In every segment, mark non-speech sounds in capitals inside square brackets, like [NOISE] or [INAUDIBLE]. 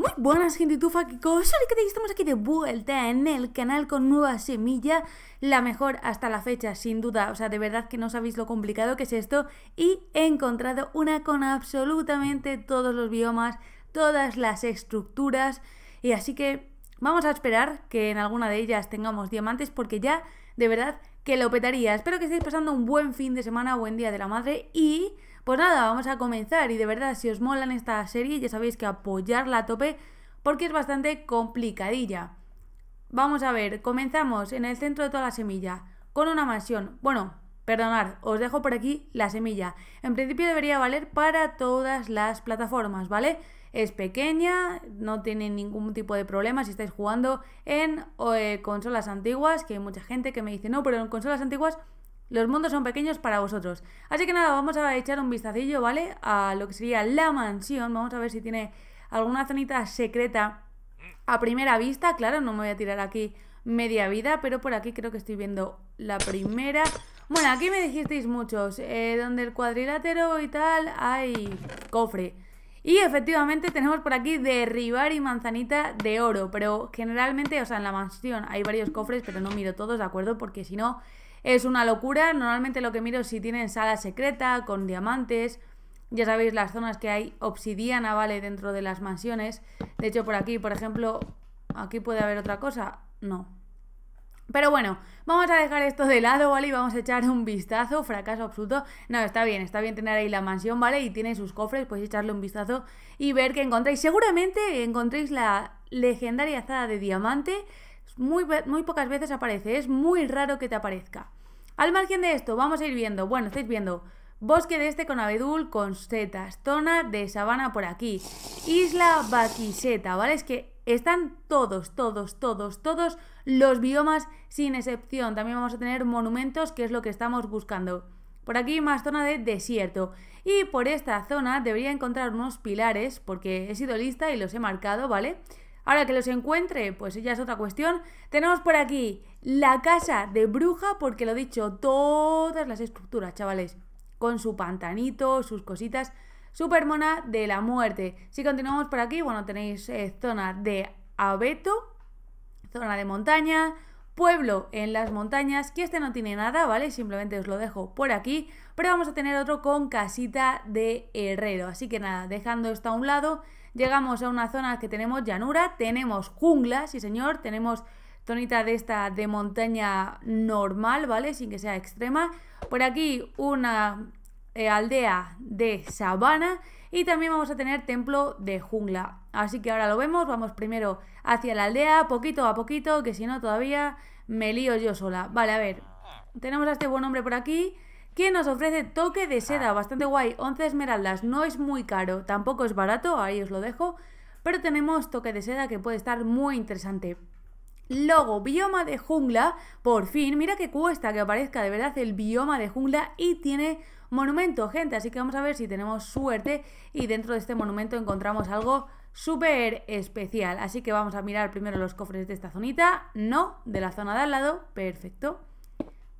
Muy buenas gente tufa, que que estamos aquí de vuelta en el canal con nueva semilla, la mejor hasta la fecha, sin duda, o sea, de verdad que no sabéis lo complicado que es esto y he encontrado una con absolutamente todos los biomas, todas las estructuras y así que vamos a esperar que en alguna de ellas tengamos diamantes porque ya, de verdad, que lo petaría. Espero que estéis pasando un buen fin de semana, buen día de la madre y... Pues nada, vamos a comenzar y de verdad si os molan esta serie ya sabéis que apoyarla a tope porque es bastante complicadilla. Vamos a ver, comenzamos en el centro de toda la semilla, con una mansión. Bueno, perdonad, os dejo por aquí la semilla. En principio debería valer para todas las plataformas, ¿vale? Es pequeña, no tiene ningún tipo de problema si estáis jugando en eh, consolas antiguas, que hay mucha gente que me dice, no, pero en consolas antiguas los mundos son pequeños para vosotros. Así que nada, vamos a echar un vistacillo, ¿vale? A lo que sería la mansión. Vamos a ver si tiene alguna zonita secreta a primera vista. Claro, no me voy a tirar aquí media vida, pero por aquí creo que estoy viendo la primera. Bueno, aquí me dijisteis muchos, eh, donde el cuadrilátero y tal hay cofre. Y efectivamente tenemos por aquí derribar y manzanita de oro, pero generalmente, o sea, en la mansión hay varios cofres, pero no miro todos, ¿de acuerdo? Porque si no, es una locura, normalmente lo que miro es si tienen sala secreta, con diamantes, ya sabéis las zonas que hay obsidiana, ¿vale? Dentro de las mansiones. De hecho, por aquí, por ejemplo, aquí puede haber otra cosa. No. Pero bueno, vamos a dejar esto de lado, ¿vale? Y vamos a echar un vistazo, fracaso absoluto. No, está bien, está bien tener ahí la mansión, ¿vale? Y tiene sus cofres, podéis pues echarle un vistazo y ver qué encontréis. Seguramente encontréis la legendaria azada de diamante muy, pocas veces aparece, es muy raro que te aparezca. Al margen de esto, vamos a ir viendo, bueno, estáis viendo, bosque de este con abedul, con setas, zona de sabana por aquí, isla vaquiseta, ¿vale? Es que están todos, todos, todos, todos los biomas sin excepción. También vamos a tener monumentos, que es lo que estamos buscando. Por aquí más zona de desierto. Y por esta zona debería encontrar unos pilares, porque he sido lista y los he marcado, ¿vale? Ahora que los encuentre, pues ya es otra cuestión. Tenemos por aquí la casa de bruja, porque lo he dicho, todas las estructuras, chavales. Con su pantanito, sus cositas. Supermona de la muerte. Si continuamos por aquí, bueno, tenéis eh, zona de abeto, zona de montaña, pueblo en las montañas, que este no tiene nada, ¿vale? Simplemente os lo dejo por aquí, pero vamos a tener otro con casita de herrero. Así que nada, dejando esto a un lado, llegamos a una zona que tenemos llanura, tenemos jungla, sí señor, tenemos tonita de esta de montaña normal, ¿vale? Sin que sea extrema. Por aquí una eh, aldea de sabana y también vamos a tener templo de jungla. Así que ahora lo vemos, vamos primero hacia la aldea, poquito a poquito, que si no todavía me lío yo sola. Vale, a ver, tenemos a este buen hombre por aquí que nos ofrece toque de seda, bastante guay, 11 esmeraldas, no es muy caro, tampoco es barato, ahí os lo dejo, pero tenemos toque de seda que puede estar muy interesante logo, bioma de jungla, por fin, mira que cuesta que aparezca de verdad el bioma de jungla y tiene monumento, gente, así que vamos a ver si tenemos suerte y dentro de este monumento encontramos algo súper especial, así que vamos a mirar primero los cofres de esta zonita, no, de la zona de al lado, perfecto.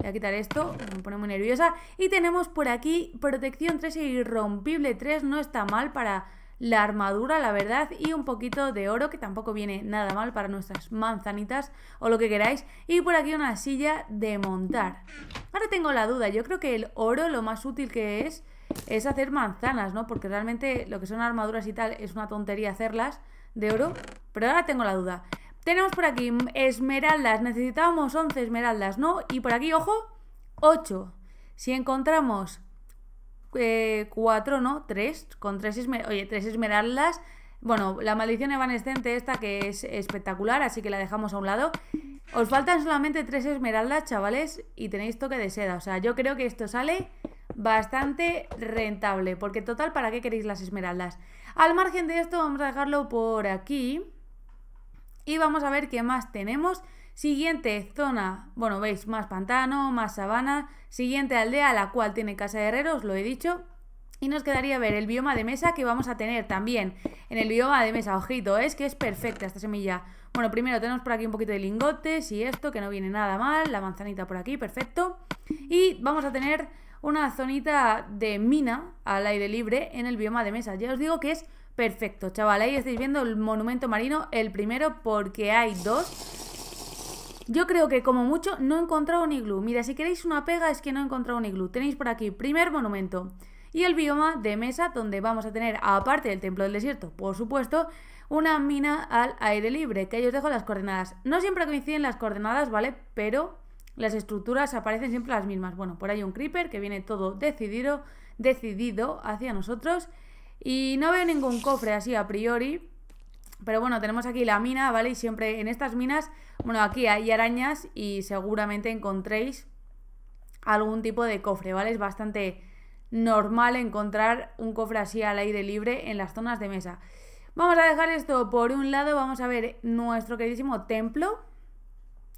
Voy a quitar esto, me pone muy nerviosa. Y tenemos por aquí protección 3 irrompible 3, no está mal para la armadura, la verdad, y un poquito de oro, que tampoco viene nada mal para nuestras manzanitas o lo que queráis. Y por aquí una silla de montar. Ahora tengo la duda, yo creo que el oro lo más útil que es es hacer manzanas, ¿no? Porque realmente lo que son armaduras y tal es una tontería hacerlas de oro. Pero ahora tengo la duda. Tenemos por aquí esmeraldas, necesitamos 11 esmeraldas, ¿no? Y por aquí, ojo, 8. Si encontramos 4, eh, ¿no? 3 con tres, Oye, tres esmeraldas. Bueno, la maldición evanescente esta que es espectacular, así que la dejamos a un lado. Os faltan solamente tres esmeraldas, chavales, y tenéis toque de seda. O sea, yo creo que esto sale bastante rentable, porque total, ¿para qué queréis las esmeraldas? Al margen de esto, vamos a dejarlo por aquí. Y vamos a ver qué más tenemos. Siguiente zona, bueno, veis, más pantano, más sabana. Siguiente aldea, la cual tiene casa de herreros, lo he dicho. Y nos quedaría ver el bioma de mesa que vamos a tener también. En el bioma de mesa, ojito, es que es perfecta esta semilla. Bueno, primero tenemos por aquí un poquito de lingotes y esto, que no viene nada mal. La manzanita por aquí, perfecto. Y vamos a tener una zonita de mina al aire libre en el bioma de mesa. Ya os digo que es perfecto, chaval. Ahí estáis viendo el monumento marino, el primero, porque hay dos yo creo que como mucho no he encontrado un iglú. Mira, si queréis una pega es que no he encontrado un iglú. Tenéis por aquí primer monumento y el bioma de mesa donde vamos a tener, aparte del templo del desierto, por supuesto, una mina al aire libre, que ahí os dejo las coordenadas. No siempre coinciden las coordenadas, ¿vale? Pero las estructuras aparecen siempre las mismas. Bueno, por ahí un creeper que viene todo decidido, decidido hacia nosotros. Y no veo ningún cofre así a priori, pero bueno, tenemos aquí la mina, ¿vale? Y siempre en estas minas, bueno, aquí hay arañas y seguramente encontréis algún tipo de cofre, ¿vale? Es bastante normal encontrar un cofre así al aire libre en las zonas de mesa. Vamos a dejar esto por un lado, vamos a ver nuestro queridísimo templo,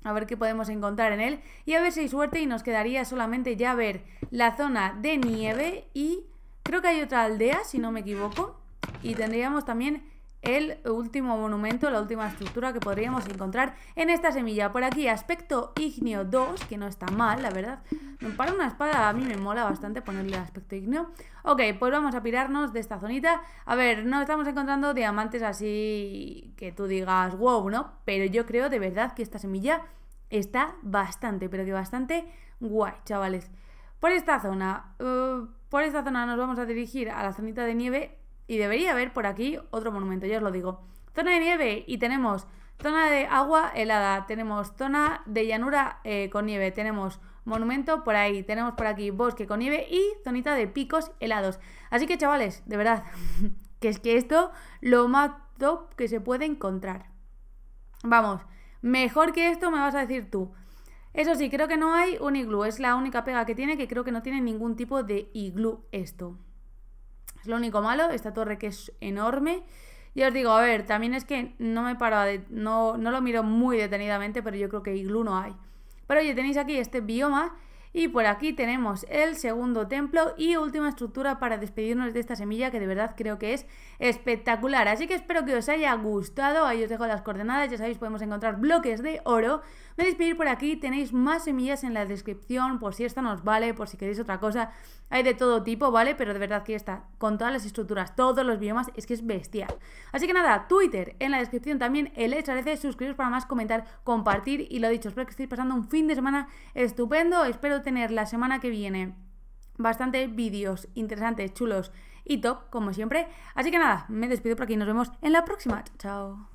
a ver qué podemos encontrar en él y a ver si hay suerte y nos quedaría solamente ya ver la zona de nieve y creo que hay otra aldea, si no me equivoco, y tendríamos también el último monumento, la última estructura que podríamos encontrar en esta semilla. Por aquí, aspecto ignio 2, que no está mal, la verdad. Para una espada a mí me mola bastante ponerle aspecto ignio. Ok, pues vamos a pirarnos de esta zonita. A ver, no estamos encontrando diamantes así que tú digas wow, ¿no? Pero yo creo de verdad que esta semilla está bastante, pero que bastante guay, chavales. Por esta zona, eh, por esta zona nos vamos a dirigir a la zonita de nieve y debería haber por aquí otro monumento, ya os lo digo. Zona de nieve y tenemos zona de agua helada, tenemos zona de llanura eh, con nieve, tenemos monumento por ahí, tenemos por aquí bosque con nieve y zonita de picos helados. Así que chavales, de verdad, [LAUGHS] que es que esto lo más top que se puede encontrar. Vamos, mejor que esto me vas a decir tú. Eso sí, creo que no hay un iglú, es la única pega que tiene, que creo que no tiene ningún tipo de iglú esto. Es lo único malo, esta torre que es enorme. y os digo, a ver, también es que no me paro, de, no, no lo miro muy detenidamente, pero yo creo que iglú no hay. Pero oye, tenéis aquí este bioma y por aquí tenemos el segundo templo y última estructura para despedirnos de esta semilla que de verdad creo que es espectacular. Así que espero que os haya gustado, ahí os dejo las coordenadas, ya sabéis podemos encontrar bloques de oro. Me despedir por aquí, tenéis más semillas en la descripción por si esta nos vale, por si queréis otra cosa. Hay de todo tipo, ¿vale? Pero de verdad que esta, con todas las estructuras, todos los biomas, es que es bestial. Así que nada, Twitter, en la descripción también, el de suscribiros para más, comentar, compartir y lo dicho, espero que estéis pasando un fin de semana estupendo, espero tener la semana que viene bastantes vídeos interesantes, chulos y top, como siempre. Así que nada, me despido por aquí. Nos vemos en la próxima. Chao.